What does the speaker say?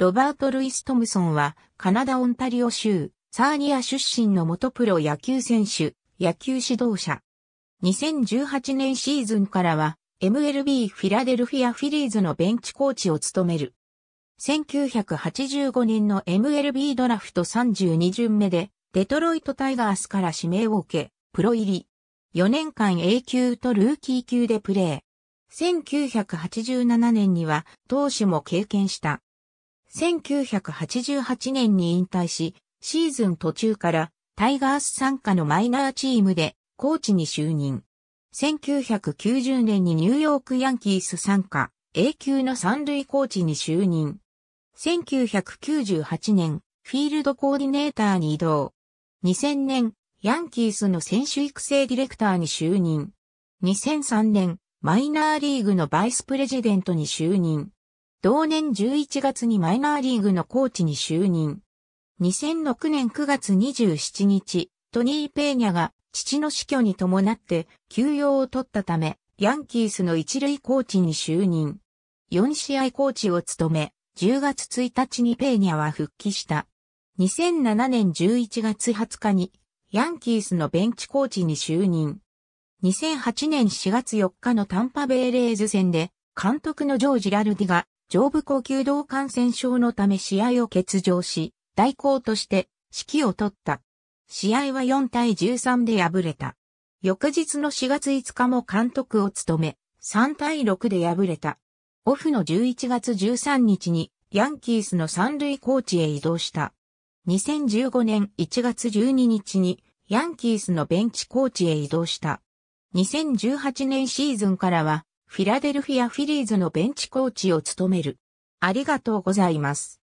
ロバート・ルイス・トムソンは、カナダ・オンタリオ州、サーニア出身の元プロ野球選手、野球指導者。2018年シーズンからは、MLB フィラデルフィア・フィリーズのベンチコーチを務める。1985年の MLB ドラフト32巡目で、デトロイト・タイガースから指名を受け、プロ入り。4年間 A 級とルーキー級でプレー。1987年には、投手も経験した。1988年に引退し、シーズン途中からタイガース参加のマイナーチームでコーチに就任。1990年にニューヨークヤンキース参加、A 級の三塁コーチに就任。1998年、フィールドコーディネーターに移動。2000年、ヤンキースの選手育成ディレクターに就任。2003年、マイナーリーグのバイスプレジデントに就任。同年11月にマイナーリーグのコーチに就任。2006年9月27日、トニー・ペーニャが父の死去に伴って休養を取ったため、ヤンキースの一塁コーチに就任。4試合コーチを務め、10月1日にペーニャは復帰した。2007年11月20日に、ヤンキースのベンチコーチに就任。2008年4月4日のタンパベイレーズ戦で、監督のジョージ・ラルディが上部高級道感染症のため試合を欠場し、代行として指揮を取った。試合は4対13で敗れた。翌日の4月5日も監督を務め、3対6で敗れた。オフの11月13日にヤンキースの三塁コーチへ移動した。2015年1月12日にヤンキースのベンチコーチへ移動した。2018年シーズンからはフィラデルフィア・フィリーズのベンチコーチを務める。ありがとうございます。